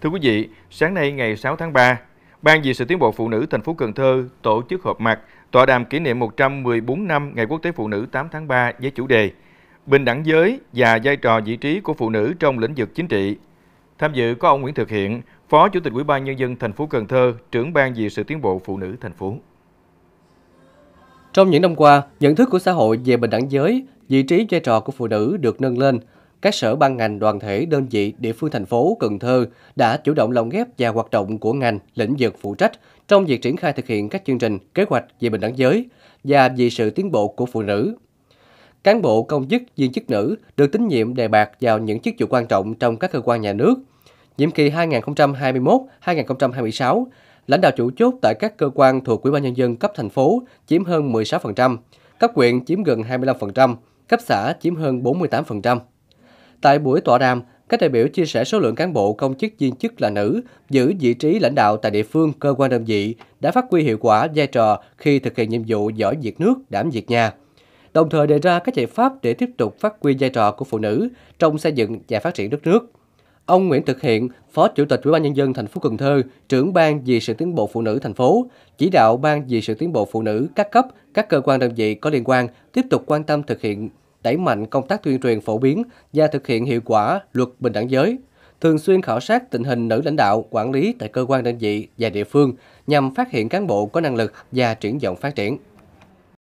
Thưa quý vị, sáng nay ngày 6 tháng 3, Ban vì sự tiến bộ phụ nữ thành phố Cần Thơ tổ chức họp mặt tọa đàm kỷ niệm 114 năm Ngày Quốc tế Phụ nữ 8 tháng 3 với chủ đề Bình đẳng giới và vai trò vị trí của phụ nữ trong lĩnh vực chính trị. Tham dự có ông Nguyễn Thực Hiện, Phó Chủ tịch Ủy ban nhân dân thành phố Cần Thơ, trưởng ban vì sự tiến bộ phụ nữ thành phố. Trong những năm qua, nhận thức của xã hội về bình đẳng giới, vị trí vai trò của phụ nữ được nâng lên, các sở ban ngành đoàn thể đơn vị địa phương thành phố Cần Thơ đã chủ động lồng ghép và hoạt động của ngành lĩnh vực phụ trách trong việc triển khai thực hiện các chương trình kế hoạch về bình đẳng giới và vì sự tiến bộ của phụ nữ. Cán bộ công chức viên chức nữ được tín nhiệm đề bạt vào những chức vụ quan trọng trong các cơ quan nhà nước. Nhiệm kỳ 2021-2026, lãnh đạo chủ chốt tại các cơ quan thuộc Ủy ban nhân dân cấp thành phố chiếm hơn 16%, cấp huyện chiếm gần 25%, cấp xã chiếm hơn 48%. Tại buổi tọa đàm, các đại biểu chia sẻ số lượng cán bộ công chức viên chức là nữ, giữ vị trí lãnh đạo tại địa phương, cơ quan đơn vị, đã phát huy hiệu quả vai trò khi thực hiện nhiệm vụ giỏi việc nước, đảm việc nhà. Đồng thời đề ra các giải pháp để tiếp tục phát huy vai trò của phụ nữ trong xây dựng và phát triển đất nước. Ông Nguyễn Thực Hiện, Phó Chủ tịch Ủy ban nhân dân thành phố Cần Thơ, trưởng ban vì sự tiến bộ phụ nữ thành phố, chỉ đạo ban vì sự tiến bộ phụ nữ các cấp, các cơ quan đơn vị có liên quan tiếp tục quan tâm thực hiện đẩy mạnh công tác tuyên truyền phổ biến và thực hiện hiệu quả luật bình đẳng giới, thường xuyên khảo sát tình hình nữ lãnh đạo, quản lý tại cơ quan đơn vị và địa phương nhằm phát hiện cán bộ có năng lực và triển vọng phát triển.